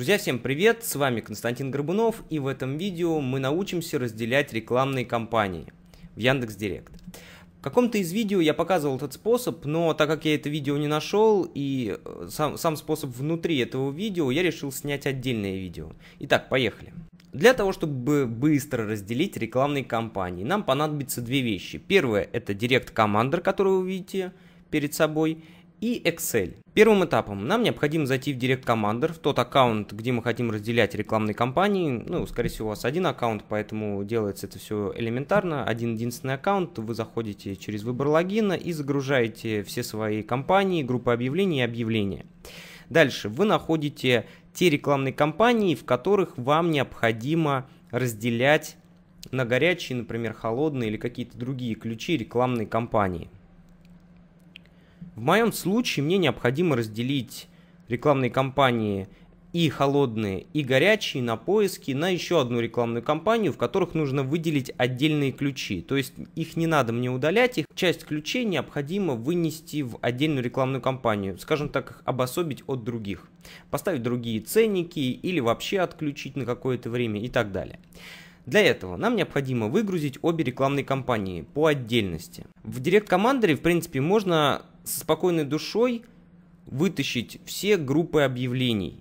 Друзья, всем привет! С вами Константин Горбунов и в этом видео мы научимся разделять рекламные кампании в Яндекс.Директ. В каком-то из видео я показывал этот способ, но так как я это видео не нашел и э, сам, сам способ внутри этого видео, я решил снять отдельное видео. Итак, поехали. Для того, чтобы быстро разделить рекламные кампании, нам понадобится две вещи. Первое – это директ командер, который вы видите перед собой – и Excel. Первым этапом нам необходимо зайти в Direct Commander, в тот аккаунт, где мы хотим разделять рекламные кампании. Ну, скорее всего, у вас один аккаунт, поэтому делается это все элементарно. Один единственный аккаунт, вы заходите через выбор логина и загружаете все свои кампании, группы объявлений и объявления. Дальше вы находите те рекламные кампании, в которых вам необходимо разделять на горячие, например, холодные или какие-то другие ключи рекламной кампании. В моем случае мне необходимо разделить рекламные кампании и холодные, и горячие на поиски на еще одну рекламную кампанию, в которых нужно выделить отдельные ключи. То есть их не надо мне удалять, их часть ключей необходимо вынести в отдельную рекламную кампанию, скажем так, их обособить от других, поставить другие ценники или вообще отключить на какое-то время и так далее. Для этого нам необходимо выгрузить обе рекламные кампании по отдельности. В Direct Commander, в принципе, можно с спокойной душой вытащить все группы объявлений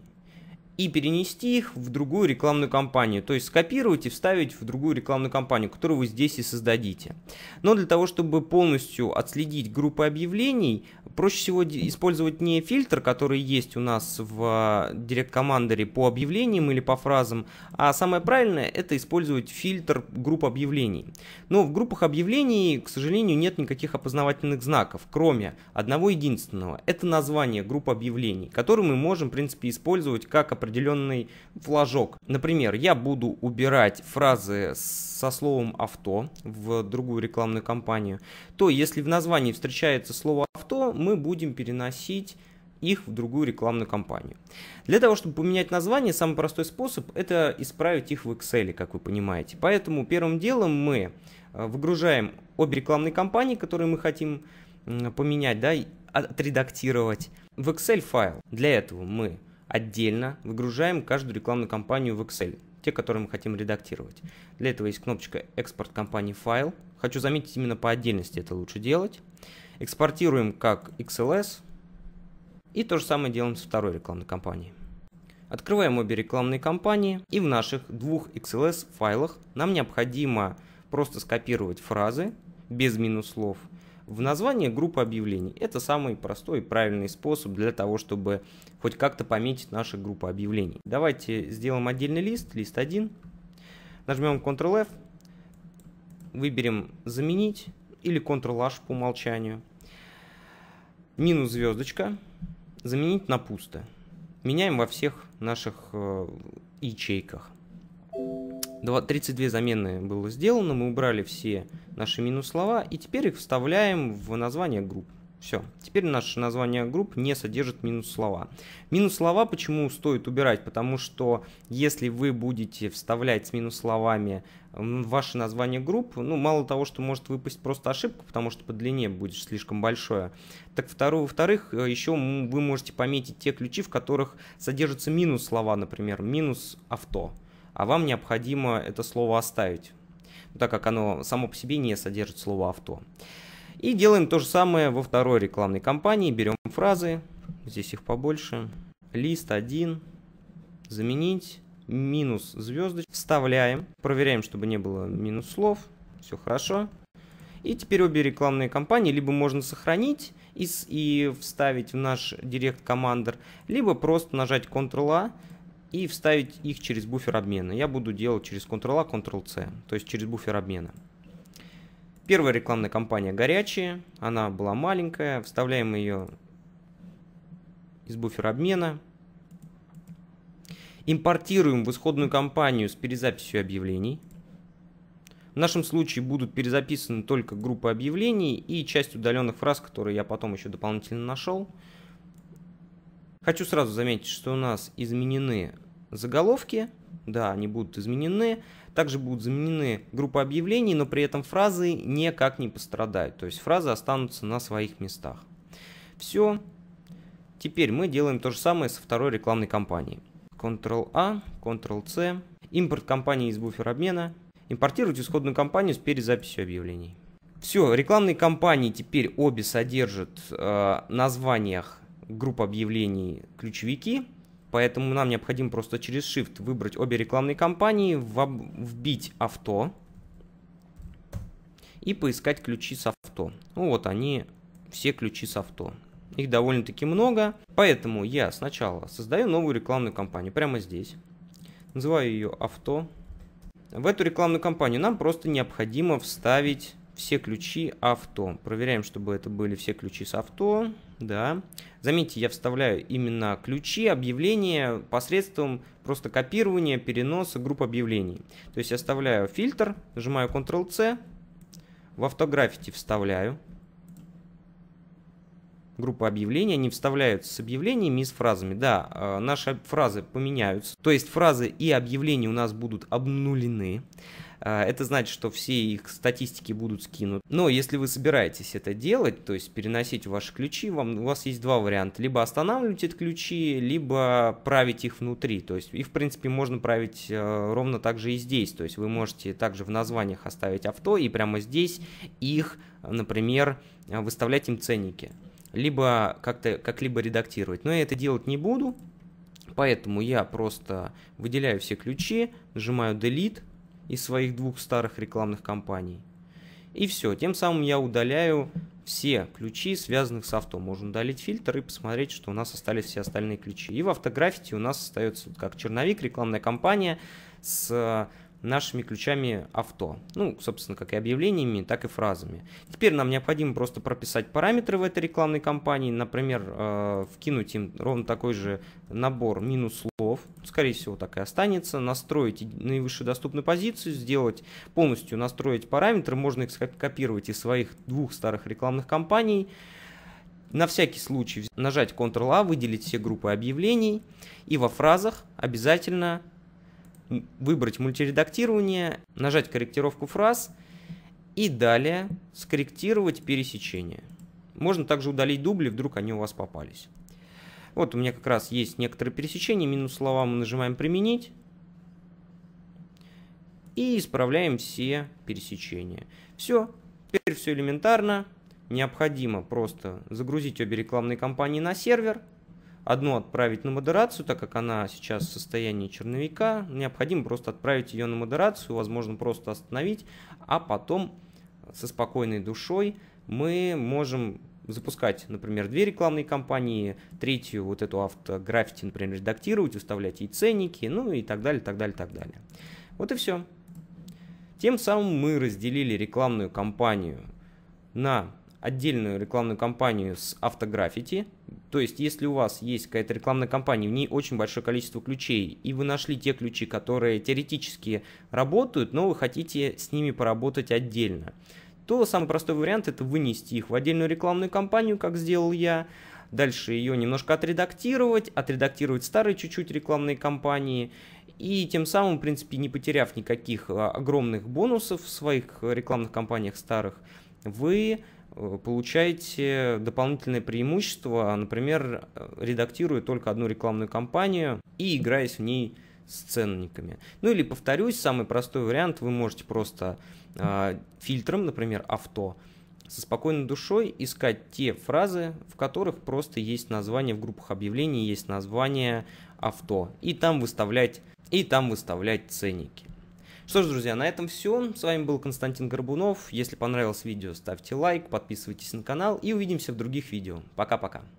и перенести их в другую рекламную кампанию. То есть скопировать и вставить в другую рекламную кампанию, которую вы здесь и создадите. Но для того, чтобы полностью отследить группы объявлений, Проще всего использовать не фильтр, который есть у нас в а, директ-командере по объявлениям или по фразам, а самое правильное это использовать фильтр групп объявлений. Но в группах объявлений, к сожалению, нет никаких опознавательных знаков, кроме одного единственного. Это название групп объявлений, который мы можем, в принципе, использовать как определенный флажок. Например, я буду убирать фразы со словом «авто» в другую рекламную кампанию, то если в названии встречается слово «авто», мы мы будем переносить их в другую рекламную кампанию. Для того, чтобы поменять название, самый простой способ – это исправить их в Excel, как вы понимаете. Поэтому первым делом мы э, выгружаем обе рекламные кампании, которые мы хотим поменять, да, отредактировать в Excel файл. Для этого мы отдельно выгружаем каждую рекламную кампанию в Excel, те, которые мы хотим редактировать. Для этого есть кнопочка «Экспорт кампании файл». Хочу заметить, именно по отдельности это лучше делать. Экспортируем как XLS. И то же самое делаем с второй рекламной кампанией. Открываем обе рекламные кампании. И в наших двух XLS файлах нам необходимо просто скопировать фразы без минус слов в название группы объявлений. Это самый простой и правильный способ для того, чтобы хоть как-то пометить наши группы объявлений. Давайте сделаем отдельный лист, лист 1. Нажмем Ctrl-F, выберем «Заменить», или Ctrl-H по умолчанию. Минус звездочка заменить на пусто. Меняем во всех наших э, ячейках. 32 замены было сделано, мы убрали все наши минус слова и теперь их вставляем в название групп. Все, теперь наше название групп не содержит минус слова. Минус слова почему стоит убирать? Потому что если вы будете вставлять с минус словами ваше название групп, ну, мало того, что может выпасть просто ошибка, потому что по длине будет слишком большое, так второе, во-вторых, э, еще вы можете пометить те ключи, в которых содержатся минус слова, например, минус авто, а вам необходимо это слово оставить, так как оно само по себе не содержит слово авто. И делаем то же самое во второй рекламной кампании, берем фразы, здесь их побольше, лист 1, заменить, минус звездочку, вставляем, проверяем, чтобы не было минус слов, все хорошо. И теперь обе рекламные кампании либо можно сохранить и, и вставить в наш Direct Commander, либо просто нажать Ctrl-A и вставить их через буфер обмена. Я буду делать через Ctrl-A, Ctrl-C, то есть через буфер обмена. Первая рекламная кампания горячая, она была маленькая, вставляем ее из буфера обмена, импортируем в исходную компанию с перезаписью объявлений. В нашем случае будут перезаписаны только группы объявлений и часть удаленных фраз, которые я потом еще дополнительно нашел. Хочу сразу заметить, что у нас изменены заголовки. Да, они будут изменены. Также будут заменены группы объявлений, но при этом фразы никак не пострадают. То есть фразы останутся на своих местах. Все. Теперь мы делаем то же самое со второй рекламной кампанией. Ctrl-A, Ctrl-C, а, импорт компании из буфера обмена, импортировать исходную компанию с перезаписью объявлений. Все, рекламные кампании теперь обе содержат э, названиях групп объявлений ключевики, поэтому нам необходимо просто через Shift выбрать обе рекламные кампании, вбить авто и поискать ключи с авто. Ну вот они, все ключи с авто. Их довольно-таки много. Поэтому я сначала создаю новую рекламную кампанию прямо здесь. Называю ее «Авто». В эту рекламную кампанию нам просто необходимо вставить все ключи авто. Проверяем, чтобы это были все ключи с авто. Да. Заметьте, я вставляю именно ключи объявления посредством просто копирования, переноса групп объявлений. То есть я вставляю фильтр, нажимаю Ctrl-C, в автографите вставляю группы объявлений, они вставляются с объявлениями и с фразами. Да, э, наши фразы поменяются, то есть фразы и объявления у нас будут обнулены. Э, это значит, что все их статистики будут скинуты. Но если вы собираетесь это делать, то есть переносить ваши ключи, вам, у вас есть два варианта. Либо останавливать эти ключи, либо править их внутри. То есть их, в принципе, можно править э, ровно так же и здесь. То есть вы можете также в названиях оставить авто и прямо здесь их, например, э, выставлять им ценники либо как-то как-либо редактировать. Но я это делать не буду, поэтому я просто выделяю все ключи, нажимаю Delete из своих двух старых рекламных кампаний. И все, тем самым я удаляю все ключи, связанных с авто. Можно удалить фильтр и посмотреть, что у нас остались все остальные ключи. И в автографите у нас остается как черновик, рекламная кампания с нашими ключами авто. Ну, собственно, как и объявлениями, так и фразами. Теперь нам необходимо просто прописать параметры в этой рекламной кампании. Например, э, вкинуть им ровно такой же набор минус слов. Скорее всего, так и останется. Настроить наивысшую доступную позицию, сделать полностью настроить параметры. Можно их скопировать из своих двух старых рекламных кампаний. На всякий случай нажать Ctrl-A, выделить все группы объявлений и во фразах обязательно выбрать мультиредактирование, нажать корректировку фраз и далее скорректировать пересечение. Можно также удалить дубли, вдруг они у вас попались. Вот у меня как раз есть некоторые пересечения, минус слова мы нажимаем «Применить» и исправляем все пересечения. Все, теперь все элементарно. Необходимо просто загрузить обе рекламные кампании на сервер – одну отправить на модерацию, так как она сейчас в состоянии черновика. Необходимо просто отправить ее на модерацию, возможно, просто остановить, а потом со спокойной душой мы можем запускать, например, две рекламные кампании, третью вот эту автограффити, например, редактировать, уставлять ей ценники, ну и так далее, так далее, так далее. Вот и все. Тем самым мы разделили рекламную кампанию на отдельную рекламную кампанию с автограффити, то есть, если у вас есть какая-то рекламная кампания, в ней очень большое количество ключей, и вы нашли те ключи, которые теоретически работают, но вы хотите с ними поработать отдельно, то самый простой вариант это вынести их в отдельную рекламную кампанию, как сделал я, дальше ее немножко отредактировать, отредактировать старые чуть-чуть рекламные кампании, и тем самым, в принципе, не потеряв никаких а, огромных бонусов в своих э, рекламных кампаниях старых, вы э, получаете дополнительное преимущество, например, э, редактируя только одну рекламную кампанию и играясь в ней с ценниками. Ну или, повторюсь, самый простой вариант, вы можете просто э, фильтром, например, авто, со спокойной душой искать те фразы, в которых просто есть название в группах объявлений, есть название авто, и там выставлять, и там выставлять ценники. Что ж, друзья, на этом все. С вами был Константин Горбунов. Если понравилось видео, ставьте лайк, подписывайтесь на канал и увидимся в других видео. Пока-пока.